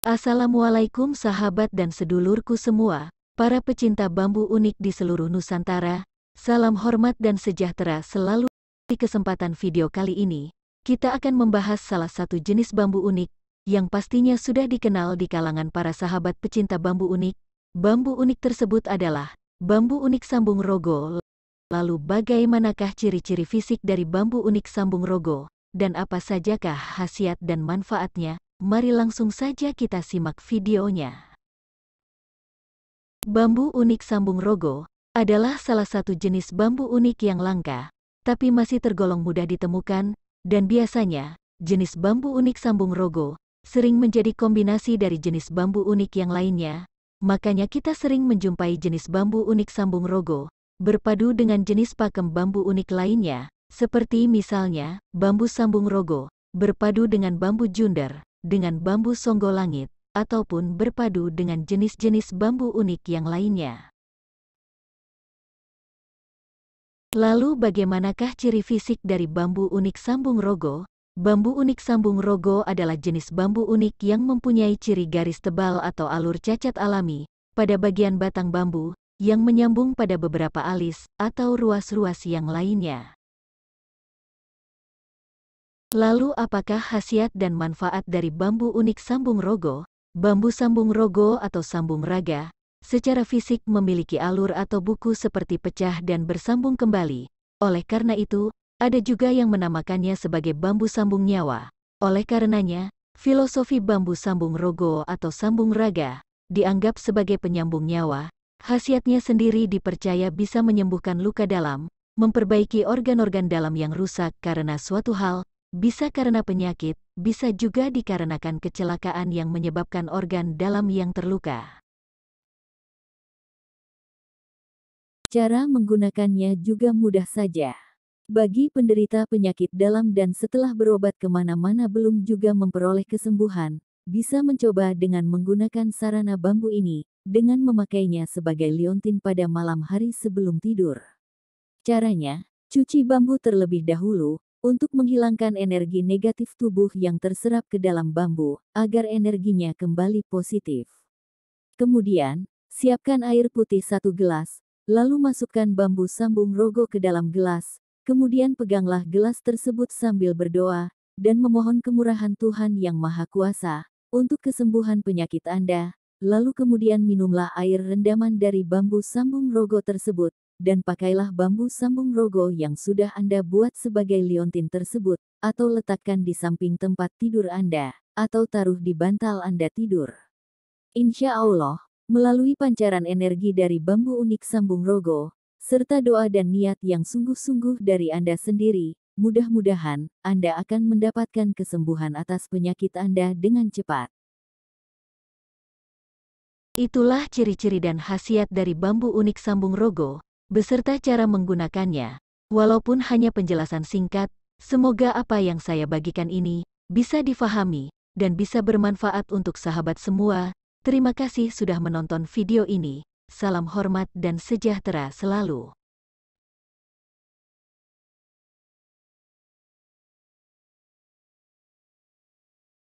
Assalamualaikum sahabat dan sedulurku semua, para pecinta bambu unik di seluruh Nusantara, salam hormat dan sejahtera selalu. Di kesempatan video kali ini, kita akan membahas salah satu jenis bambu unik, yang pastinya sudah dikenal di kalangan para sahabat pecinta bambu unik. Bambu unik tersebut adalah bambu unik sambung rogo. Lalu bagaimanakah ciri-ciri fisik dari bambu unik sambung rogo, dan apa sajakah khasiat dan manfaatnya? Mari langsung saja kita simak videonya. Bambu unik sambung rogo adalah salah satu jenis bambu unik yang langka, tapi masih tergolong mudah ditemukan, dan biasanya, jenis bambu unik sambung rogo sering menjadi kombinasi dari jenis bambu unik yang lainnya, makanya kita sering menjumpai jenis bambu unik sambung rogo berpadu dengan jenis pakem bambu unik lainnya, seperti misalnya bambu sambung rogo berpadu dengan bambu junder dengan bambu songgo langit, ataupun berpadu dengan jenis-jenis bambu unik yang lainnya. Lalu bagaimanakah ciri fisik dari bambu unik sambung rogo? Bambu unik sambung rogo adalah jenis bambu unik yang mempunyai ciri garis tebal atau alur cacat alami pada bagian batang bambu yang menyambung pada beberapa alis atau ruas-ruas yang lainnya. Lalu apakah khasiat dan manfaat dari bambu unik sambung rogo? Bambu sambung rogo atau sambung raga, secara fisik memiliki alur atau buku seperti pecah dan bersambung kembali. Oleh karena itu, ada juga yang menamakannya sebagai bambu sambung nyawa. Oleh karenanya, filosofi bambu sambung rogo atau sambung raga dianggap sebagai penyambung nyawa. Khasiatnya sendiri dipercaya bisa menyembuhkan luka dalam, memperbaiki organ-organ dalam yang rusak karena suatu hal, bisa karena penyakit, bisa juga dikarenakan kecelakaan yang menyebabkan organ dalam yang terluka. Cara menggunakannya juga mudah saja. Bagi penderita penyakit dalam dan setelah berobat kemana-mana belum juga memperoleh kesembuhan, bisa mencoba dengan menggunakan sarana bambu ini, dengan memakainya sebagai liontin pada malam hari sebelum tidur. Caranya, cuci bambu terlebih dahulu, untuk menghilangkan energi negatif tubuh yang terserap ke dalam bambu, agar energinya kembali positif. Kemudian, siapkan air putih satu gelas, lalu masukkan bambu sambung rogo ke dalam gelas, kemudian peganglah gelas tersebut sambil berdoa, dan memohon kemurahan Tuhan Yang Maha Kuasa, untuk kesembuhan penyakit Anda, lalu kemudian minumlah air rendaman dari bambu sambung rogo tersebut, dan pakailah bambu sambung rogo yang sudah Anda buat sebagai liontin tersebut, atau letakkan di samping tempat tidur Anda, atau taruh di bantal Anda tidur. Insya Allah, melalui pancaran energi dari bambu unik sambung rogo, serta doa dan niat yang sungguh-sungguh dari Anda sendiri, mudah-mudahan Anda akan mendapatkan kesembuhan atas penyakit Anda dengan cepat. Itulah ciri-ciri dan khasiat dari bambu unik sambung rogo, beserta cara menggunakannya. Walaupun hanya penjelasan singkat, semoga apa yang saya bagikan ini bisa difahami dan bisa bermanfaat untuk sahabat semua. Terima kasih sudah menonton video ini. Salam hormat dan sejahtera selalu.